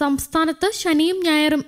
സംസ്ഥാനത്ത് ശനിയും ഞായറും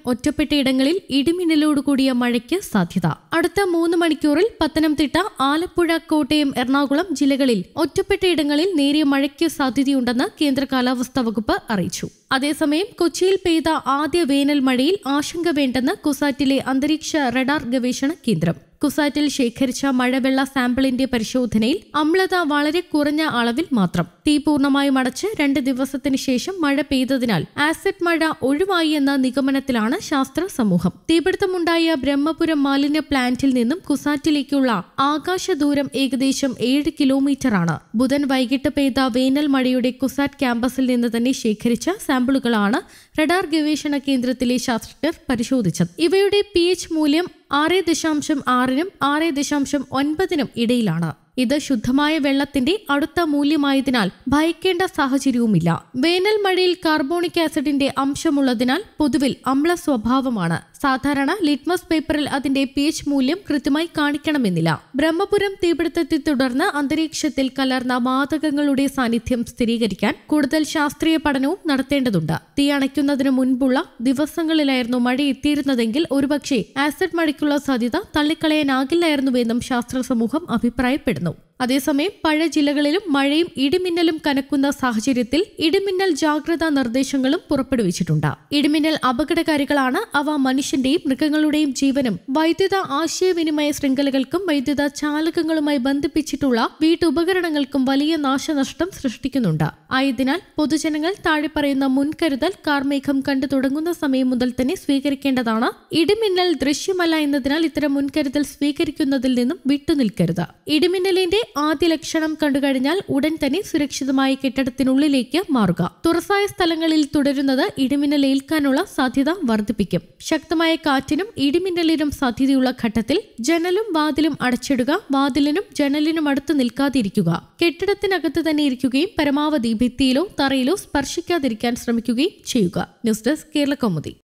ഇടങ്ങളിൽ ഇടിമിന്നലോട് കൂടിയ മഴയ്ക്ക് സാധ്യത അടുത്ത മൂന്ന് മണിക്കൂറിൽ പത്തനംതിട്ട ആലപ്പുഴ കോട്ടയം എറണാകുളം ജില്ലകളിൽ ഒറ്റപ്പെട്ട ഇടങ്ങളിൽ നേരിയ മഴയ്ക്ക് സാധ്യതയുണ്ടെന്ന് കേന്ദ്ര കാലാവസ്ഥാ വകുപ്പ് അറിയിച്ചു അതേസമയം കൊച്ചിയിൽ പെയ്ത ആദ്യ വേനൽ മഴയിൽ ആശങ്ക വേണ്ടെന്ന് കുസാറ്റിലെ അന്തരീക്ഷ റഡാർ ഗവേഷണ കേന്ദ്രം കുസാറ്റിൽ ശേഖരിച്ച മഴവെള്ള സാമ്പിളിന്റെ പരിശോധനയിൽ അമ്ലത വളരെ കുറഞ്ഞ അളവിൽ മാത്രം തീ പൂർണ്ണമായും അടച്ച് രണ്ട് ദിവസത്തിന് ശേഷം മഴ പെയ്തതിനാൽ ആസിഡ് മഴ ഒഴിവായി എന്ന നിഗമനത്തിലാണ് ശാസ്ത്ര സമൂഹം തീപിടുത്തമുണ്ടായ ബ്രഹ്മപുരം മാലിന്യ പ്ലാന്റിൽ നിന്നും കുസാറ്റിലേക്കുള്ള ആകാശ ദൂരം ഏകദേശം ഏഴ് കിലോമീറ്ററാണ് ബുധൻ വൈകിട്ട് പെയ്ത വേനൽ മഴയുടെ കുസാറ്റ് ക്യാമ്പസിൽ നിന്ന് തന്നെ ശേഖരിച്ച സാമ്പിളുകളാണ് റഡാർ ഗവേഷണ കേന്ദ്രത്തിലെ ശാസ്ത്രജ്ഞർ പരിശോധിച്ചത് ഇവയുടെ പി മൂല്യം ആറ് ദശാംശം ആറിനും ആറ് ദശാംശം ഒൻപതിനും ഇടയിലാണ് ഇത് ശുദ്ധമായ വെള്ളത്തിന്റെ അടുത്ത മൂല്യമായതിനാൽ ഭയക്കേണ്ട സാഹചര്യവുമില്ല വേനൽ മഴയിൽ കാർബോണിക് ആസിഡിന്റെ അംശമുള്ളതിനാൽ പൊതുവിൽ അമ്ല സ്വഭാവമാണ് സാധാരണ ലിറ്റ്മസ് പേപ്പറിൽ അതിന്റെ പി എച്ച് മൂല്യം കൃത്യമായി കാണിക്കണമെന്നില്ല ബ്രഹ്മപുരം തീപിടുത്തത്തെ തുടർന്ന് അന്തരീക്ഷത്തിൽ കലർന്ന വാതകങ്ങളുടെ സാന്നിധ്യം സ്ഥിരീകരിക്കാൻ കൂടുതൽ ശാസ്ത്രീയ പഠനവും നടത്തേണ്ടതുണ്ട് തീ അണയ്ക്കുന്നതിന് മുൻപുള്ള ദിവസങ്ങളിലായിരുന്നു മഴ എത്തിയിരുന്നതെങ്കിൽ ഒരുപക്ഷെ ആസിഡ് മഴയ്ക്കുള്ള സാധ്യത തള്ളിക്കളയാനാകില്ലായിരുന്നുവെന്നും ശാസ്ത്ര സമൂഹം അഭിപ്രായപ്പെടുന്നു അതേസമയം പഴ ജില്ലകളിലും മഴയും ഇടിമിന്നലും കനക്കുന്ന സാഹചര്യത്തിൽ ഇടിമിന്നൽ ജാഗ്രതാ നിർദ്ദേശങ്ങളും പുറപ്പെടുവിച്ചിട്ടുണ്ട് ഇടിമിന്നൽ അപകടകാരികളാണ് അവ മനുഷ്യന്റെയും മൃഗങ്ങളുടെയും ജീവനും വൈദ്യുത ആശയവിനിമയ ശൃംഖലകൾക്കും വൈദ്യുത ചാലകങ്ങളുമായി ബന്ധിപ്പിച്ചിട്ടുള്ള വീട്ടുപകരണങ്ങൾക്കും വലിയ നാശനഷ്ടം സൃഷ്ടിക്കുന്നുണ്ട് ആയതിനാൽ പൊതുജനങ്ങൾ താഴെ പറയുന്ന മുൻകരുതൽ കാർമേഘം കണ്ടു തുടങ്ങുന്ന സമയം മുതൽ തന്നെ സ്വീകരിക്കേണ്ടതാണ് ഇടിമിന്നൽ ദൃശ്യമല്ല എന്നതിനാൽ ഇത്തരം മുൻകരുതൽ സ്വീകരിക്കുന്നതിൽ നിന്നും വിട്ടുനിൽക്കരുത് ഇടിമിന്നലിന്റെ ആദ്യ ലക്ഷണം കണ്ടുകഴിഞ്ഞാൽ ഉടൻ തന്നെ സുരക്ഷിതമായ കെട്ടിടത്തിനുള്ളിലേക്ക് മാറുക തുറസായ സ്ഥലങ്ങളിൽ തുടരുന്നത് ഇടിമിന്നലേൽക്കാനുള്ള സാധ്യത വർദ്ധിപ്പിക്കും ശക്തമായ കാറ്റിനും ഇടിമിന്നലിനും സാധ്യതയുള്ള ഘട്ടത്തിൽ ജനലും വാതിലും അടച്ചിടുക വാതിലിനും ജനലിനും അടുത്ത് നിൽക്കാതിരിക്കുക കെട്ടിടത്തിനകത്ത് തന്നെ ഇരിക്കുകയും പരമാവധി ഭിത്തിയിലോ തറയിലോ സ്പർശിക്കാതിരിക്കാൻ ശ്രമിക്കുകയും ചെയ്യുക ന്യൂസ് ഡെസ്ക് കേരള കൗമുദി